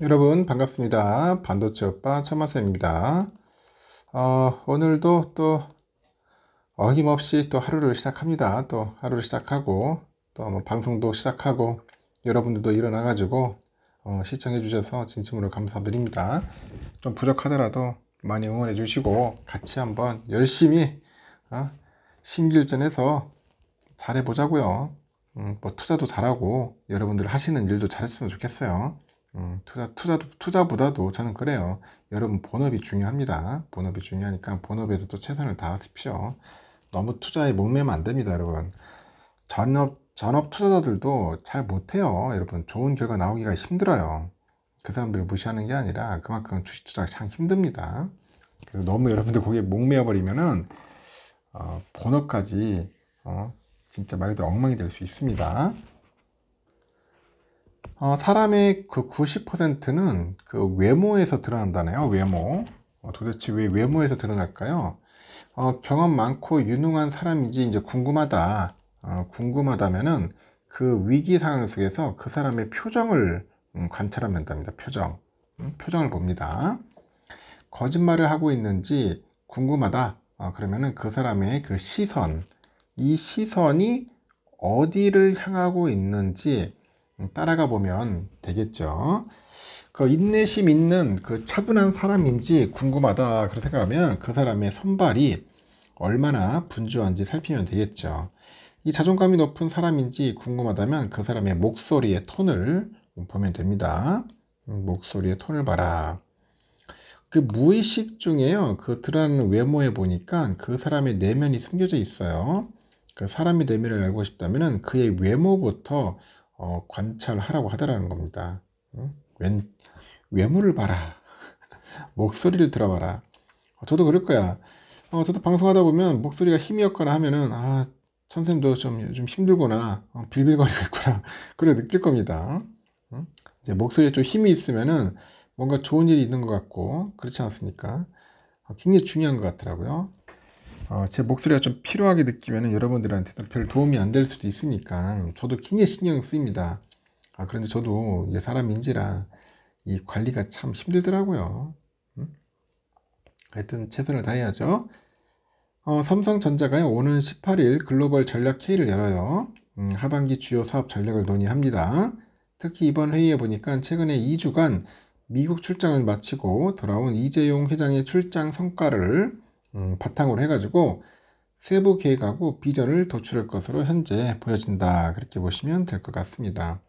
여러분 반갑습니다. 반도체 오빠 천마쌤입니다. 어, 오늘도 또 어김없이 또 하루를 시작합니다. 또 하루를 시작하고 또 뭐 방송도 시작하고 여러분들도 일어나가지고 어, 시청해 주셔서 진심으로 감사드립니다. 좀 부족하더라도 많이 응원해 주시고 같이 한번 열심히 어? 심기일전해서 잘해보자고요. 음, 뭐 투자도 잘하고 여러분들 하시는 일도 잘했으면 좋겠어요. 음, 투자, 투자, 투자보다도 저는 그래요. 여러분 본업이 중요합니다. 본업이 중요하니까 본업에서 또 최선을 다하십시오. 너무 투자에 목매면 안 됩니다, 여러분. 전업, 전업 투자자들도 잘 못해요. 여러분, 좋은 결과 나오기가 힘들어요. 그 사람들을 무시하는 게 아니라 그만큼 주식 투자가 참 힘듭니다. 그래서 너무 여러분들 거기에 목매어버리면은, 어, 본업까지, 어, 진짜 말 그대로 엉망이 될 수 있습니다. 어, 사람의 그 90%는 그 외모에서 드러난다네요. 외모. 어, 도대체 왜 외모에서 드러날까요? 어, 경험 많고 유능한 사람인지 이제 궁금하다. 어, 궁금하다면은 그 위기 상황 속에서 그 사람의 표정을 음, 관찰하면 됩니다 표정. 음, 표정을 봅니다. 거짓말을 하고 있는지 궁금하다. 어, 그러면은 그 사람의 그 시선. 이 시선이 어디를 향하고 있는지 따라가 보면 되겠죠. 그 인내심 있는 그 차분한 사람인지 궁금하다 그렇게 생각하면 그 사람의 선발이 얼마나 분주한지 살피면 되겠죠. 이 자존감이 높은 사람인지 궁금하다면 그 사람의 목소리의 톤을 보면 됩니다. 음, 목소리의 톤을 봐라. 그 무의식 중에요. 그 드러나는 외모에 보니까 그 사람의 내면이 숨겨져 있어요. 그 사람의 내면을 알고 싶다면 그의 외모부터 어, 관찰하라고 하더라는 겁니다. 응? 웬, 외모를 봐라. 목소리를 들어봐라. 어, 저도 그럴 거야. 어, 저도 방송하다 보면 목소리가 힘이었거나 하면은, 아, 선생님도 좀 요즘 힘들구나. 어, 빌빌거리고 있구나. 그래 느낄 겁니다. 응? 이제 목소리에 좀 힘이 있으면은 뭔가 좋은 일이 있는 것 같고, 그렇지 않습니까? 어, 굉장히 중요한 것 같더라고요. 어, 제 목소리가 좀 필요하게 느끼면 여러분들한테도 별 도움이 안 될 수도 있으니까 저도 굉장히 신경 쓰입니다. 아, 그런데 저도 이게 사람인지라 이 관리가 참 힘들더라고요. 음? 하여튼 최선을 다해야죠. 어, 삼성전자가 오는 18일 글로벌 전략 회의를 열어요. 음, 하반기 주요 사업 전략을 논의합니다. 특히 이번 회의에 보니까 최근에 2주간 미국 출장을 마치고 돌아온 이재용 회장의 출장 성과를 음, 바탕으로 해가지고 세부 계획하고 비전을 도출할 것으로 현재 보여진다. 그렇게 보시면 될 것 같습니다.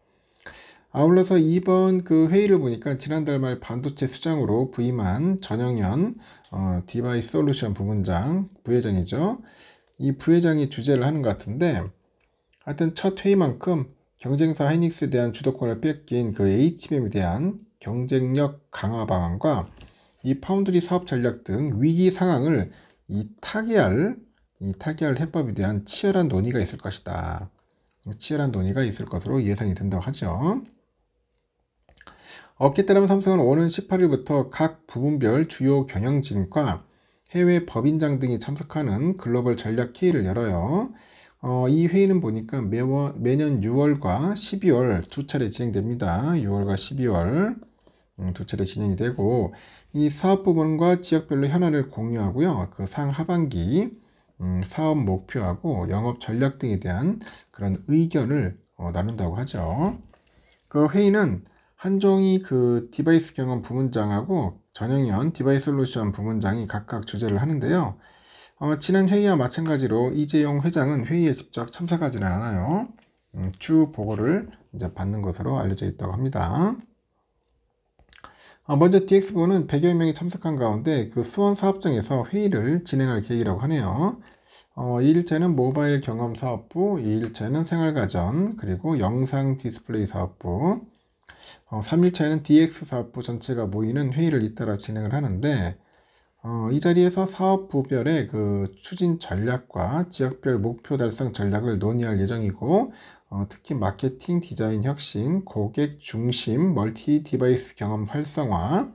아울러서 이번 그 회의를 보니까 지난달 말 반도체 수장으로 부임한 전영현 어, 디바이스 솔루션 부문장 부회장이죠. 이 부회장이 주재를 하는 것 같은데 하여튼 첫 회의만큼 경쟁사 하이닉스에 대한 주도권을 뺏긴 그 HBM에 대한 경쟁력 강화 방안과 이 파운드리 사업 전략 등 위기 상황을 이 타개할 이 타개할 해법에 대한 치열한 논의가 있을 것이다. 치열한 논의가 있을 것으로 예상이 된다고 하죠. 업계 따르면 삼성은 오는 18일부터 각 부분별 주요 경영진과 해외 법인장 등이 참석하는 글로벌 전략 회의를 열어요. 어, 이 회의는 보니까 매월, 매년 6월과 12월 두 차례 진행됩니다. 6월과 12월 음, 두 차례 진행이 되고 이 사업 부문과 지역별로 현안을 공유하고요. 그 상하반기 음, 사업 목표하고 영업 전략 등에 대한 그런 의견을 어, 나눈다고 하죠. 그 회의는 한종이 그 디바이스 경험 부문장하고 전영현 디바이스 솔루션 부문장이 각각 주제를 하는데요. 어, 지난 회의와 마찬가지로 이재용 회장은 회의에 직접 참석하지는 않아요. 음, 주 보고를 이제 받는 것으로 알려져 있다고 합니다. 아, 먼저 DX부는 100여 명이 참석한 가운데 그 수원 사업장에서 회의를 진행할 계획이라고 하네요. 어, 2일째는 모바일 경험 사업부, 2일째는 생활가전, 그리고 영상 디스플레이 사업부, 어, 3일째는 DX 사업부 전체가 모이는 회의를 잇따라 진행을 하는데 어, 이 자리에서 사업부별의 그 추진 전략과 지역별 목표 달성 전략을 논의할 예정이고 어, 특히 마케팅 디자인 혁신, 고객 중심, 멀티 디바이스 경험 활성화,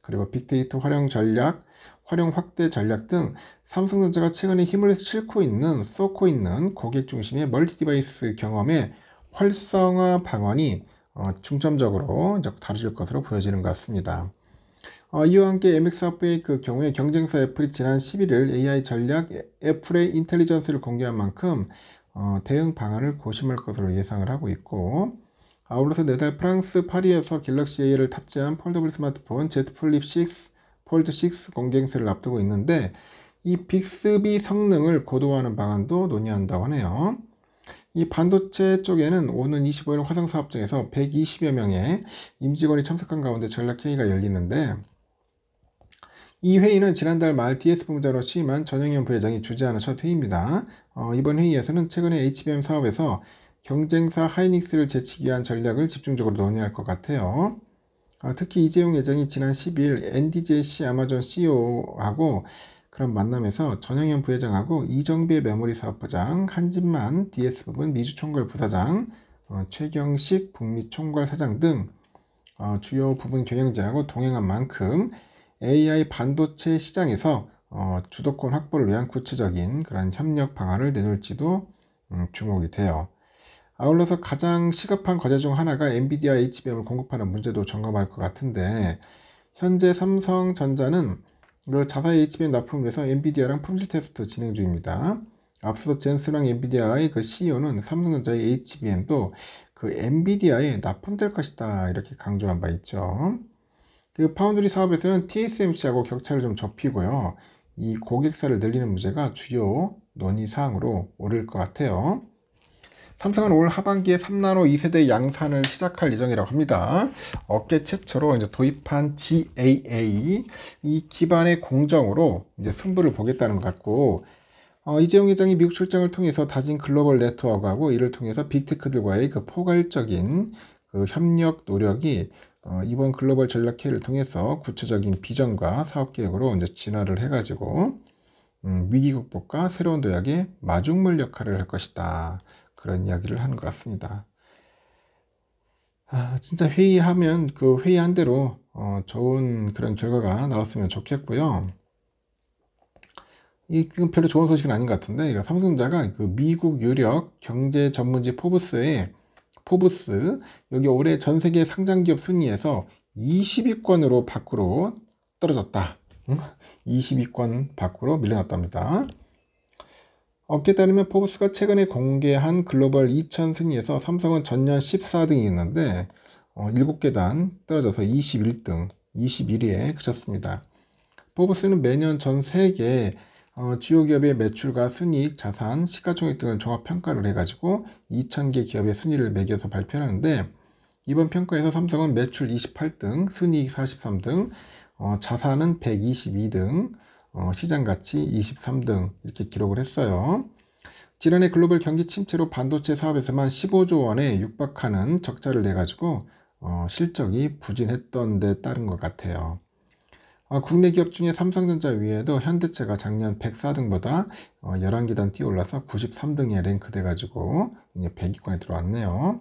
그리고 빅데이터 활용 전략, 활용 확대 전략 등 삼성전자가 최근에 힘을 실고 있는, 쏟고 있는 고객 중심의 멀티 디바이스 경험의 활성화 방안이 어, 중점적으로 다뤄질 것으로 보여지는 것 같습니다. 어, 이와 함께 MX 사업의 그 경우에 경쟁사 애플이 지난 11일 AI 전략 애플의 인텔리전스를 공개한 만큼 어, 대응 방안을 고심할 것으로 예상을 하고 있고 아울러서 내달 네 프랑스 파리에서 갤럭시 A를 탑재한 폴더블 스마트폰 Z 플립 6, 폴드 6 공개 행사를 앞두고 있는데 이 빅스비 성능을 고도화하는 방안도 논의한다고 하네요. 이 반도체 쪽에는 오는 25일 화성사업장에서 120여 명의 임직원이 참석한 가운데 전략회의가 열리는데 이 회의는 지난달 말 DS 본부장으로 취임한 전영현 부회장이 주재하는 첫 회의입니다. 어, 이번 회의에서는 최근에 HBM 사업에서 경쟁사 하이닉스를 제치기 위한 전략을 집중적으로 논의할 것 같아요. 아, 특히 이재용 회장이 지난 10일 NDJC 아마존 e CEO하고 그런 만남에서 전영현 부회장하고 이정배 메모리 사업부장, 한진만 DS 부분 미주 총괄 부사장, 어, 최경식 북미 총괄 사장 등 어, 주요 부분 경영진하고 동행한 만큼 AI 반도체 시장에서 어, 주도권 확보를 위한 구체적인 그런 협력 방안을 내놓을지도 음, 주목이 돼요. 아울러서 가장 시급한 과제 중 하나가 엔비디아 HBM을 공급하는 문제도 점검할 것 같은데 현재 삼성전자는 그 자사 HBM 납품을 위해서 엔비디아랑 품질 테스트 진행 중입니다. 앞서 젠스랑 엔비디아의 그 CEO는 삼성전자의 HBM도 그 엔비디아에 납품될 것이다 이렇게 강조한 바 있죠. 그 파운드리 사업에서는 TSMC하고 격차를 좀 좁히고요. 이 고객사를 늘리는 문제가 주요 논의사항으로 오를 것 같아요. 삼성은 올 하반기에 3나노 2세대 양산을 시작할 예정이라고 합니다. 업계 최초로 이제 도입한 GAA 이 기반의 공정으로 이제 승부를 보겠다는 것 같고 어, 이재용 회장이 미국 출장을 통해서 다진 글로벌 네트워크하고 이를 통해서 빅테크들과의 그 포괄적인 그 협력 노력이 어, 이번 글로벌 전략회의를 통해서 구체적인 비전과 사업계획으로 이제 진화를 해가지고 음, 위기 극복과 새로운 도약의 마중물 역할을 할 것이다. 그런 이야기를 하는 것 같습니다. 아, 진짜 회의하면 그 회의한 대로 어, 좋은 그런 결과가 나왔으면 좋겠고요. 이건 별로 좋은 소식은 아닌 것 같은데 삼성자가 그 미국 유력 경제 전문지 포브스에 포브스 여기 올해 전 세계 상장 기업 순위에서 20위권으로 밖으로 떨어졌다. 20위권 밖으로 밀려났답니다. 업계 따르면 포브스가 최근에 공개한 글로벌 2000 순위에서 삼성은 전년 14등이 있는데 어, 7개단 떨어져서 21등, 21위에 그쳤습니다. 포브스는 매년 전 세계 어, 주요 기업의 매출과 순이익, 자산, 시가총액 등을 종합 평가를 해가지고 2,000개 기업의 순위를 매겨서 발표하는데 이번 평가에서 삼성은 매출 28등, 순이익 43등, 어, 자산은 122등, 어, 시장가치 23등 이렇게 기록을 했어요. 지난해 글로벌 경기 침체로 반도체 사업에서만 15조 원에 육박하는 적자를 내가지고 어, 실적이 부진했던 데 따른 것 같아요. 어, 국내 기업 중에 삼성전자 위에도 현대차가 작년 104등보다 어, 11계단 뛰어올라서 93등에 랭크돼가지고 이제 100위권에 들어왔네요.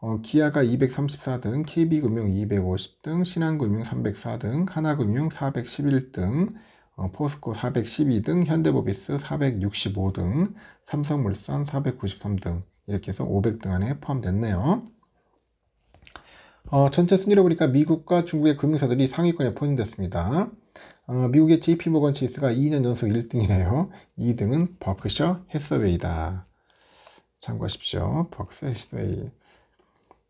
어, 기아가 234등, KB금융 250등, 신한금융 304등, 하나금융 411등, 어, 포스코 412등, 현대모비스 465등, 삼성물산 493등 이렇게 해서 500등 안에 포함됐네요. 어, 전체 순위로 보니까 미국과 중국의 금융사들이 상위권에 포진됐습니다. 어, 미국의 JP 모건 체이스가 2년 연속 1등이네요. 2등은 버크셔 해스웨이다 참고하십시오. 버크셔 해서웨이.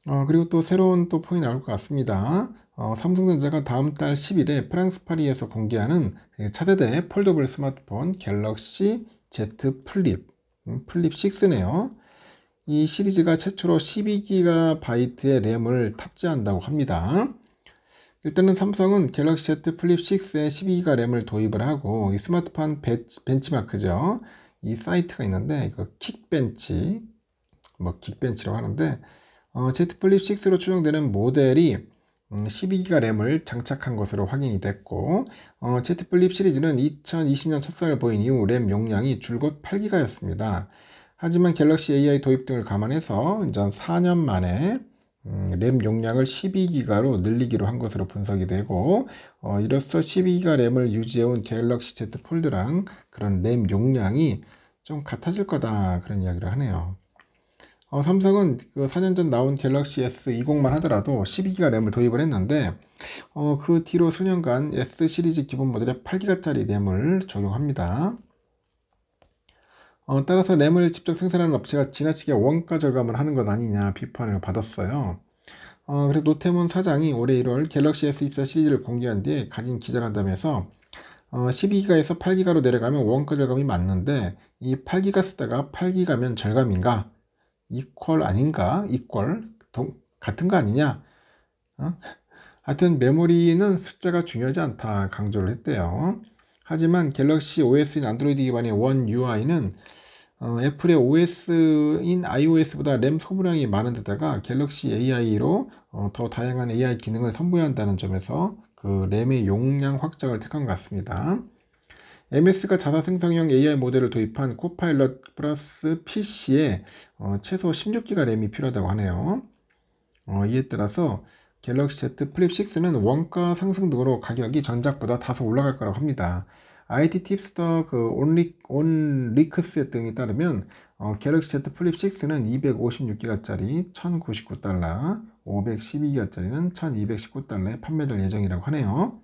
어, 그리고 또 새로운 또 포인트 나올 것 같습니다. 어, 삼성전자가 다음 달 10일에 프랑스 파리에서 공개하는 그 차세대 폴더블 스마트폰 갤럭시 Z 플립, 음, 플립 6네요. 이 시리즈가 최초로 1 2기가바이트의 램을 탑재한다고 합니다. 일단은 삼성은 갤럭시 Z 플립 6에 12기가 램을 도입을 하고 이 스마트폰 벤치, 벤치마크죠. 이 사이트가 있는데 이거 킥벤치 뭐 킥벤치라고 하는데 어, Z 플립 6로 추정되는 모델이 12기가 음, 램을 장착한 것으로 확인이 됐고 어, Z 플립 시리즈는 2020년 첫살 보인 이후 램 용량이 줄곧 8기가였습니다. 하지만 갤럭시 AI 도입 등을 감안해서 이전 4년 만에 음, 램 용량을 12기가로 늘리기로 한 것으로 분석이 되고 어, 이로써 12기가 램을 유지해온 갤럭시 Z 폴드랑 그런 램 용량이 좀 같아질 거다 그런 이야기를 하네요. 어, 삼성은 그 4년 전 나온 갤럭시 S20만 하더라도 12기가 램을 도입을 했는데 어, 그 뒤로 수년간 S 시리즈 기본 모델에 8기가짜리 램을 적용합니다. 어, 따라서 램을 직접 생산하는 업체가 지나치게 원가 절감을 하는 것 아니냐 비판을 받았어요. 어, 그래서 노태문 사장이 올해 1월 갤럭시 S24 시리즈를 공개한 뒤에 가진 기자간담회에서 어, 12기가에서 8기가로 내려가면 원가 절감이 맞는데 이 8기가 쓰다가 8기가면 절감인가? 이퀄 아닌가? 이퀄 같은 거 아니냐? 어? 하여튼 메모리는 숫자가 중요하지 않다 강조를 했대요. 하지만 갤럭시 OS인 안드로이드 기반의 원 UI는 어, 애플의 OS인 iOS보다 램 소모량이 많은 데다가 갤럭시 AI로 어, 더 다양한 AI 기능을 선보여야 한다는 점에서 그 램의 용량 확장을 택한 것 같습니다. MS가 자사 생성형 AI 모델을 도입한 코파일럿 플러스 PC에 어, 최소 16기가 램이 필요하다고 하네요. 어, 이에 따라서 갤럭시 Z 플립 6는 원가 상승 등으로 가격이 전작보다 다소 올라갈 거라고 합니다. IT 팁스터 그 온리, 온리크스 등에 따르면 어, 갤럭시 Z 플립 6는 256기가짜리 1099달러, 512기가짜리는 1219달러에 판매될 예정이라고 하네요.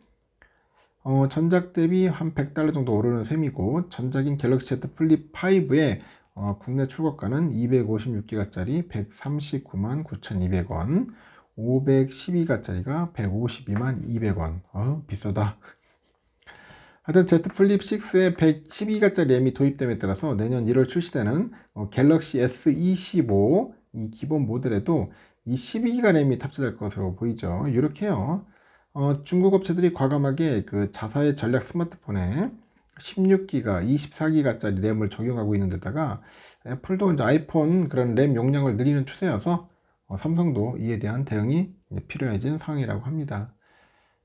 어, 전작 대비 한 100달러 정도 오르는 셈이고 전작인 갤럭시 Z 플립 5의 어, 국내 출고가는 256기가짜리 139만 9,200원, 512기가짜리가 152만 200원. 어, 비싸다. 하여튼 Z 플립 6에 112기가짜리 램이 도입됨에 따라서 내년 1월 출시되는 어, 갤럭시 S25 이 기본 모델에도 이 12기가 램이 탑재될 것으로 보이죠. 이렇게요. 어, 중국 업체들이 과감하게 그 자사의 전략 스마트폰에 16기가, 24기가짜리 램을 적용하고 있는데다가 애플도 이제 아이폰 그런 램 용량을 늘리는 추세여서 어, 삼성도 이에 대한 대응이 필요해진 상황이라고 합니다.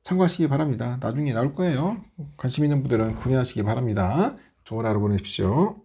참고하시기 바랍니다. 나중에 나올 거예요. 관심 있는 분들은 구매하시기 바랍니다. 좋은 하루 보내십시오.